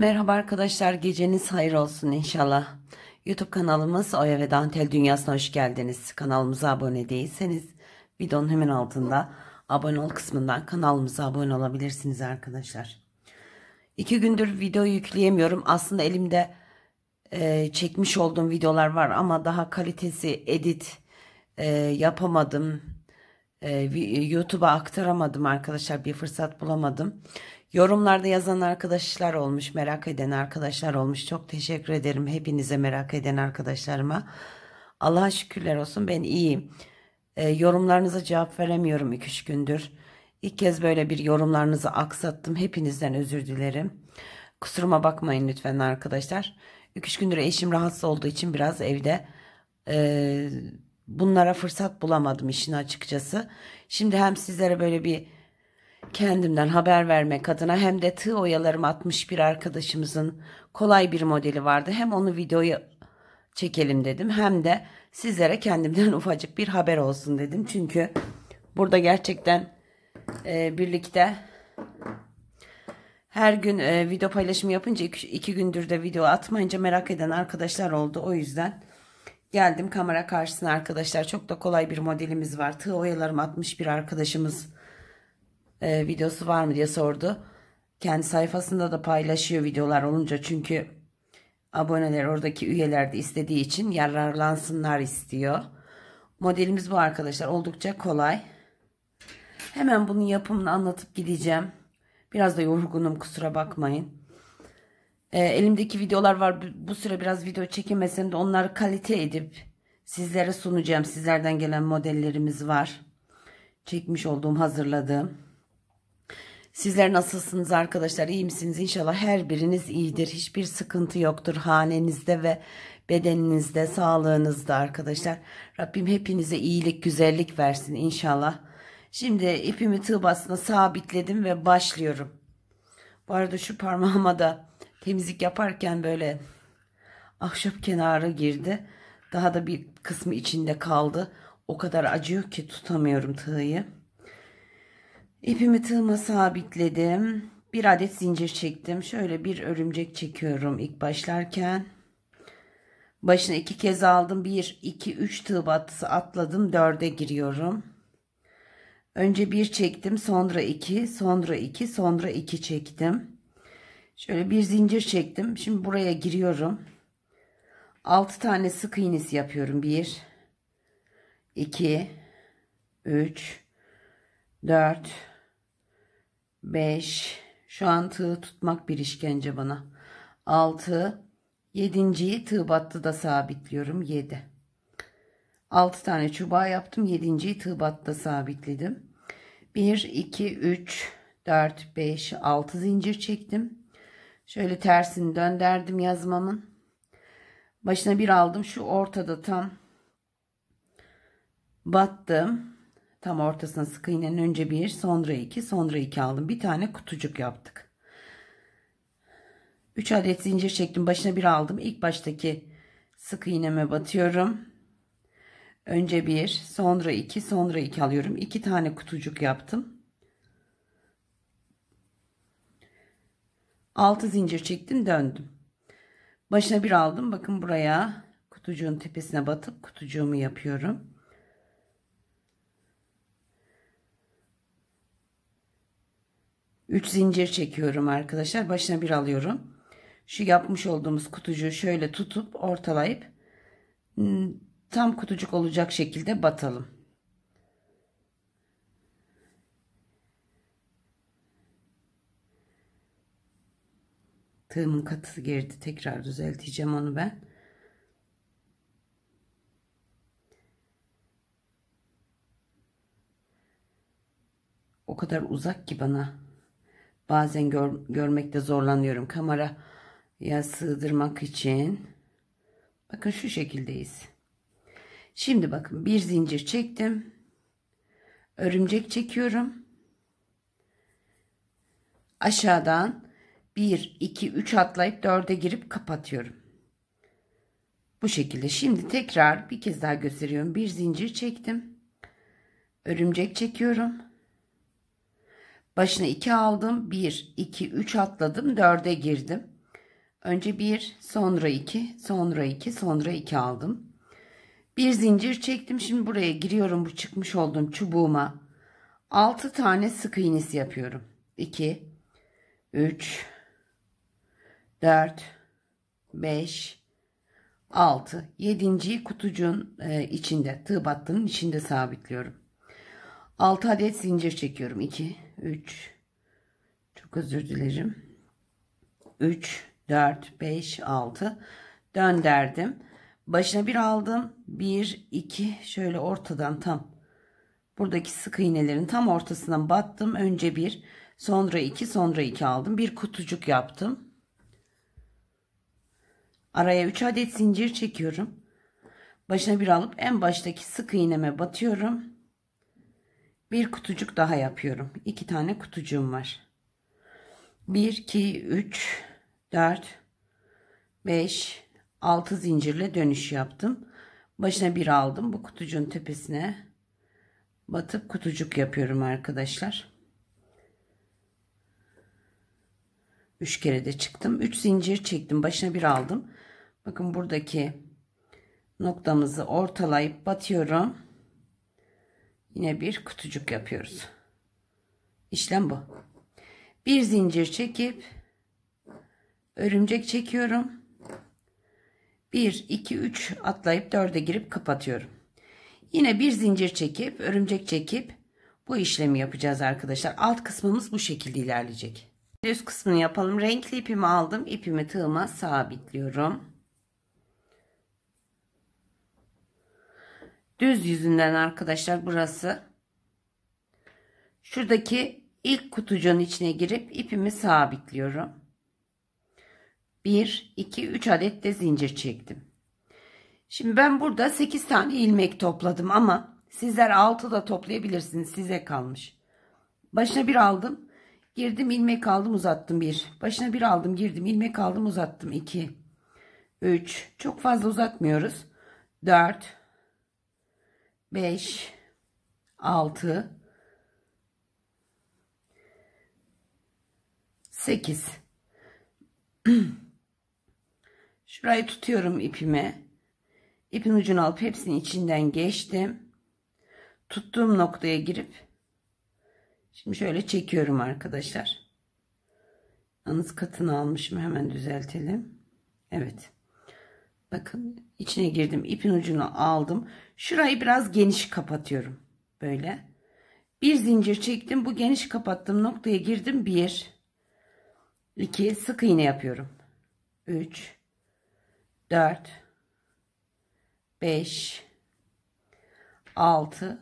Merhaba arkadaşlar geceniz hayır olsun inşallah. Youtube kanalımız Oya ve Dantel Dünyası'na hoş geldiniz. Kanalımıza abone değilseniz videonun hemen altında abone ol kısmından kanalımıza abone olabilirsiniz arkadaşlar. İki gündür video yükleyemiyorum. Aslında elimde e, çekmiş olduğum videolar var ama daha kalitesi edit e, yapamadım. E, YouTube'a aktaramadım arkadaşlar bir fırsat bulamadım. Yorumlarda yazan arkadaşlar olmuş, merak eden arkadaşlar olmuş. Çok teşekkür ederim hepinize merak eden arkadaşlarıma. Allah'a şükürler olsun ben iyiyim. E, yorumlarınıza cevap veremiyorum 2-3 gündür. İlk kez böyle bir yorumlarınızı aksattım. Hepinizden özür dilerim. Kusuruma bakmayın lütfen arkadaşlar. 2-3 gündür eşim rahatsız olduğu için biraz evde e, bunlara fırsat bulamadım işin açıkçası. Şimdi hem sizlere böyle bir Kendimden haber vermek adına hem de tığ oyalarım atmış bir arkadaşımızın kolay bir modeli vardı. Hem onu videoya çekelim dedim hem de sizlere kendimden ufacık bir haber olsun dedim. Çünkü burada gerçekten e, birlikte her gün e, video paylaşımı yapınca iki, iki gündür de video atmayınca merak eden arkadaşlar oldu. O yüzden geldim kamera karşısına arkadaşlar. Çok da kolay bir modelimiz var. Tığ oyalarım atmış bir arkadaşımız e, videosu var mı diye sordu. Kendi sayfasında da paylaşıyor videolar olunca çünkü aboneler oradaki üyeler de istediği için yararlansınlar istiyor. Modelimiz bu arkadaşlar oldukça kolay. Hemen bunun yapımını anlatıp gideceğim. Biraz da yorgunum kusura bakmayın. E, elimdeki videolar var. Bu süre biraz video çekemesem de onları kalite edip sizlere sunacağım. Sizlerden gelen modellerimiz var. Çekmiş olduğum, hazırladığım. Sizler nasılsınız arkadaşlar? İyi misiniz? İnşallah her biriniz iyidir. Hiçbir sıkıntı yoktur hanenizde ve bedeninizde, sağlığınızda arkadaşlar. Rabbim hepinize iyilik, güzellik versin inşallah. Şimdi ipimi tığ basına sabitledim ve başlıyorum. Bu arada şu parmağıma da temizlik yaparken böyle ahşap kenarı girdi. Daha da bir kısmı içinde kaldı. O kadar acıyor ki tutamıyorum tığıyı. İpimi tığıma sabitledim. Bir adet zincir çektim. Şöyle bir örümcek çekiyorum ilk başlarken. Başına iki kez aldım. Bir, iki, üç tığ batısı atladım. Dörde giriyorum. Önce bir çektim. Sonra iki, sonra iki, sonra iki çektim. Şöyle bir zincir çektim. Şimdi buraya giriyorum. Altı tane sık iğnesi yapıyorum. Bir iki üç dört. 5 şu an tığ tutmak bir işkence bana 6 7.yi tığ battı da sabitliyorum 7 6 tane çubuğa yaptım 7.yi tığ battı da sabitledim 1 2 3 4 5 6 zincir çektim şöyle tersini dönderdim yazmamın başına bir aldım şu ortada tam battım Tam ortasına sık iğnenin önce bir sonra iki sonra iki aldım. Bir tane kutucuk yaptık. 3 adet zincir çektim. Başına bir aldım. İlk baştaki sık iğneme batıyorum. Önce bir sonra iki sonra iki alıyorum. 2 tane kutucuk yaptım. 6 zincir çektim döndüm. Başına bir aldım. Bakın buraya kutucuğun tepesine batıp kutucuğumu yapıyorum. 3 zincir çekiyorum arkadaşlar. Başına bir alıyorum. Şu yapmış olduğumuz kutucuğu şöyle tutup ortalayıp hmm, tam kutucuk olacak şekilde batalım. Tığımın katısı girdi. Tekrar düzelteceğim onu ben. O kadar uzak ki bana bazen gör, görmekte zorlanıyorum kameraya sığdırmak için. Bakın şu şekildeyiz. Şimdi bakın bir zincir çektim. Örümcek çekiyorum. Aşağıdan 1, 2, 3 atlayıp 4'e girip kapatıyorum. Bu şekilde. Şimdi tekrar bir kez daha gösteriyorum. Bir zincir çektim. Örümcek çekiyorum. Başına 2 aldım. 1, 2, 3 atladım. 4'e girdim. Önce 1, sonra 2, sonra 2, sonra 2 aldım. Bir zincir çektim. Şimdi buraya giriyorum bu çıkmış olduğum çubuğuma. 6 tane sık iğnesi yapıyorum. 2, 3, 4, 5, 6. 7. kutucuğun e, içinde, tığ battının içinde sabitliyorum. 6 adet zincir çekiyorum. 2, 3 çok özür dilerim 3 4 5 6 dönderdim başına bir aldım 1 2 şöyle ortadan tam buradaki sık iğnelerin tam ortasından battım önce bir sonra iki sonra iki aldım bir kutucuk yaptım araya 3 adet zincir çekiyorum başına bir alıp en baştaki sık iğneme batıyorum bir kutucuk daha yapıyorum. İki tane kutucuğum var. 1, 2, 3, 4, 5, 6 zincirle dönüş yaptım. Başına bir aldım. Bu kutucuğun tepesine batıp kutucuk yapıyorum arkadaşlar. 3 kere de çıktım. 3 zincir çektim. Başına bir aldım. Bakın buradaki noktamızı ortalayıp batıyorum. Yine bir kutucuk yapıyoruz. İşlem bu. Bir zincir çekip örümcek çekiyorum. 1 2 3 atlayıp 4'e girip kapatıyorum. Yine bir zincir çekip örümcek çekip bu işlemi yapacağız arkadaşlar. Alt kısmımız bu şekilde ilerleyecek. Üst kısmını yapalım. Renkli ipimi aldım. ipimi tığıma sabitliyorum. düz yüzünden arkadaşlar burası. Şuradaki ilk kutucuğun içine girip ipimi sabitliyorum. 1, 2, 3 adet de zincir çektim. Şimdi ben burada 8 tane ilmek topladım ama sizler 6 da toplayabilirsiniz. Size kalmış. Başına bir aldım. Girdim ilmek aldım uzattım 1. Başına bir aldım girdim ilmek aldım uzattım 2. 3. Çok fazla uzatmıyoruz. 4. 5 6 8 Şurayı tutuyorum ipime. İpin ucunu alıp hepsinin içinden geçtim. Tuttuğum noktaya girip şimdi şöyle çekiyorum arkadaşlar. Anız katını almışım hemen düzeltelim. Evet. Bakın içine girdim. ipin ucunu aldım. Şurayı biraz geniş kapatıyorum. Böyle. Bir zincir çektim. Bu geniş kapattığım noktaya girdim. Bir, iki sık iğne yapıyorum. Üç, dört, beş, altı,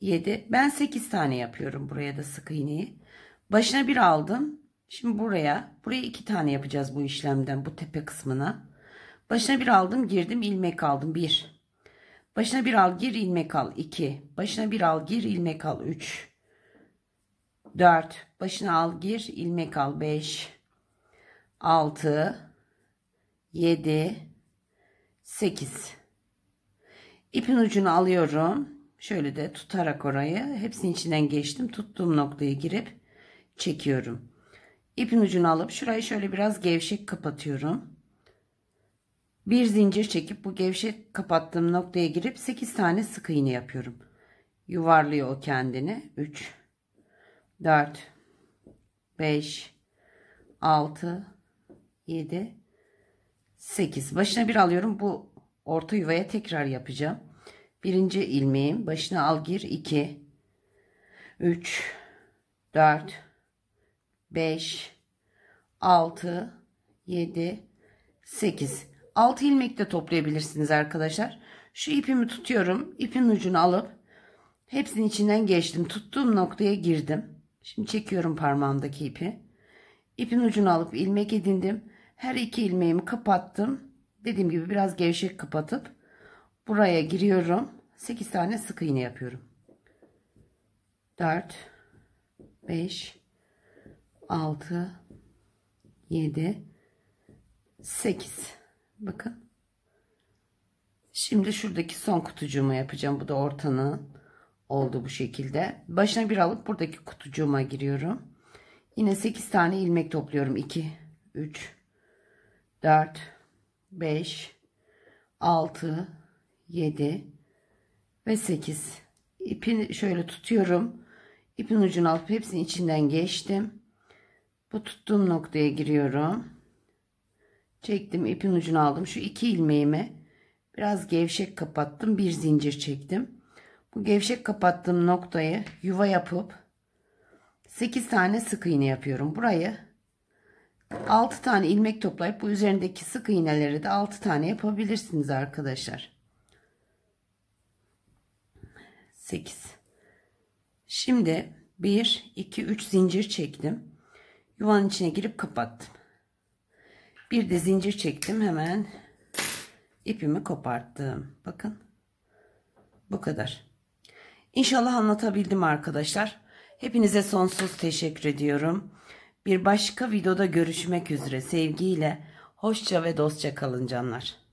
yedi. ben sekiz tane yapıyorum buraya da sık iğneyi. Başına bir aldım. Şimdi buraya, buraya iki tane yapacağız bu işlemden bu tepe kısmına. Başına bir aldım girdim ilmek aldım 1. Başına bir al gir ilmek al 2. Başına bir al gir ilmek al 3. 4. Başına al gir ilmek al 5. 6. 7. 8. İpin ucunu alıyorum. Şöyle de tutarak orayı hepsinin içinden geçtim. Tuttuğum noktaya girip çekiyorum. İpin ucunu alıp şurayı şöyle biraz gevşek kapatıyorum. Bir zincir çekip bu gevşek kapattığım noktaya girip 8 tane sık iğne yapıyorum. Yuvarlıyor o kendini. 3 4 5 6 7 8 başına bir alıyorum bu orta yuvaya tekrar yapacağım birinci ilmeğim başına al gir 2 3 4 5 6 7 8 6 ilmek de toplayabilirsiniz arkadaşlar. Şu ipimi tutuyorum. İpin ucunu alıp hepsinin içinden geçtim. Tuttuğum noktaya girdim. Şimdi çekiyorum parmağımdaki ipi. İpin ucunu alıp ilmek edindim. Her iki ilmeğimi kapattım. Dediğim gibi biraz gevşek kapatıp buraya giriyorum. 8 tane sık iğne yapıyorum. 4 5 6 7 8 Bakın. Şimdi şuradaki son kutucuğuma yapacağım. Bu da ortanın oldu bu şekilde. Başına bir alıp buradaki kutucuğuma giriyorum. Yine 8 tane ilmek topluyorum. 2, 3, 4, 5, 6, 7 ve 8. İpini şöyle tutuyorum. İpin ucunu alıp hepsinin içinden geçtim. Bu tuttuğum noktaya giriyorum. Çektim ipin ucunu aldım. Şu iki ilmeğimi biraz gevşek kapattım. Bir zincir çektim. Bu gevşek kapattığım noktayı yuva yapıp 8 tane sık iğne yapıyorum. Burayı 6 tane ilmek toplayıp bu üzerindeki sık iğneleri de 6 tane yapabilirsiniz arkadaşlar. 8 Şimdi 1 2 3 zincir çektim. Yuvanın içine girip kapattım. Bir de zincir çektim. Hemen ipimi koparttım. Bakın. Bu kadar. İnşallah anlatabildim arkadaşlar. Hepinize sonsuz teşekkür ediyorum. Bir başka videoda görüşmek üzere. Sevgiyle, hoşça ve dostça kalın canlar.